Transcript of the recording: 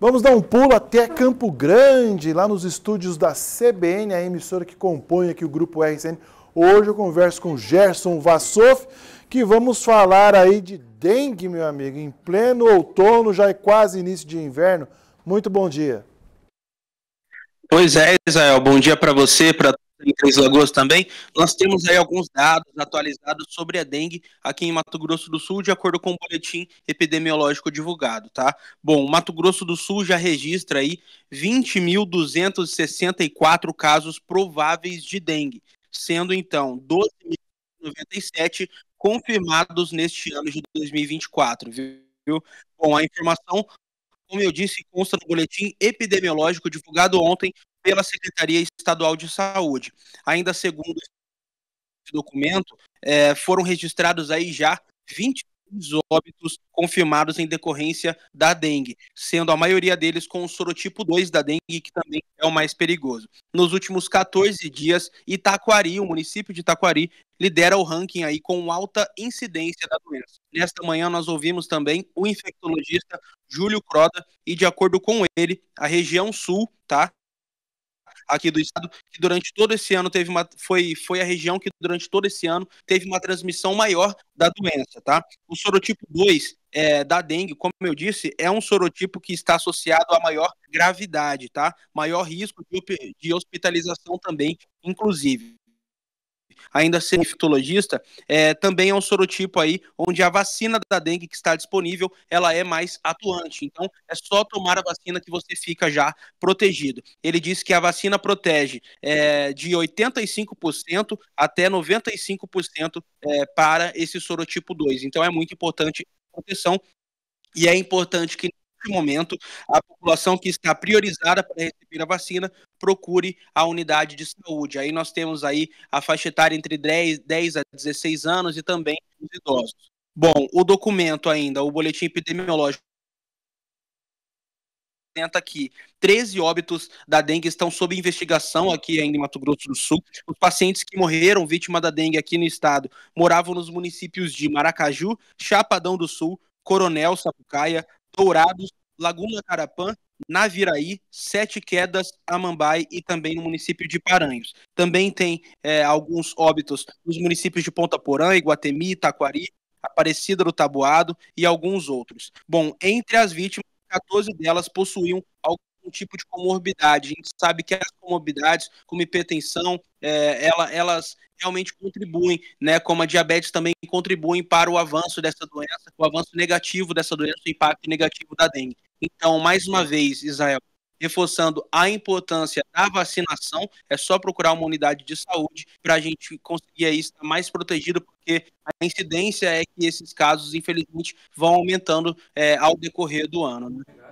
Vamos dar um pulo até Campo Grande, lá nos estúdios da CBN, a emissora que compõe aqui o grupo RCN. Hoje eu converso com Gerson Vassoff, que vamos falar aí de dengue, meu amigo, em pleno outono, já é quase início de inverno. Muito bom dia. Pois é, Israel, bom dia para você, para em Três Lagoas também. Nós temos aí alguns dados atualizados sobre a dengue aqui em Mato Grosso do Sul, de acordo com o boletim epidemiológico divulgado, tá? Bom, Mato Grosso do Sul já registra aí 20.264 casos prováveis de dengue, sendo então 12.097 confirmados neste ano de 2024, viu? Bom, a informação como eu disse, consta no boletim epidemiológico divulgado ontem pela Secretaria Estadual de Saúde. Ainda segundo esse documento, é, foram registrados aí já 20 óbitos confirmados em decorrência da dengue, sendo a maioria deles com o sorotipo 2 da dengue, que também é o mais perigoso. Nos últimos 14 dias, Itaquari, o município de Itaquari, lidera o ranking aí com alta incidência da doença. Nesta manhã nós ouvimos também o infectologista Júlio Croda e de acordo com ele, a região sul, tá, aqui do estado, que durante todo esse ano teve uma. Foi, foi a região que durante todo esse ano teve uma transmissão maior da doença, tá? O sorotipo 2 é, da dengue, como eu disse, é um sorotipo que está associado a maior gravidade, tá? Maior risco de, de hospitalização também, inclusive ainda ser infectologista, é, também é um sorotipo aí onde a vacina da dengue que está disponível, ela é mais atuante. Então, é só tomar a vacina que você fica já protegido. Ele disse que a vacina protege é, de 85% até 95% é, para esse sorotipo 2. Então, é muito importante a proteção e é importante que momento, a população que está priorizada para receber a vacina procure a unidade de saúde. Aí nós temos aí a faixa etária entre 10, 10 a 16 anos e também os idosos. Bom, o documento ainda, o boletim epidemiológico aqui. 13 óbitos da dengue estão sob investigação aqui em Mato Grosso do Sul. Os pacientes que morreram vítima da dengue aqui no estado moravam nos municípios de Maracaju, Chapadão do Sul, Coronel, Sapucaia, Dourados, Laguna Carapã, Naviraí, Sete Quedas, Amambai e também no município de Paranhos. Também tem é, alguns óbitos nos municípios de Ponta Porã, Iguatemi, Taquari, Aparecida do Taboado e alguns outros. Bom, entre as vítimas, 14 delas possuíam algum algum tipo de comorbidade. A gente sabe que as comorbidades, como hipertensão, é, ela, elas realmente contribuem, né? Como a diabetes também contribuem para o avanço dessa doença, o avanço negativo dessa doença, o impacto negativo da dengue. Então, mais uma vez, Israel, reforçando a importância da vacinação. É só procurar uma unidade de saúde para a gente conseguir aí estar mais protegido, porque a incidência é que esses casos, infelizmente, vão aumentando é, ao decorrer do ano. Né?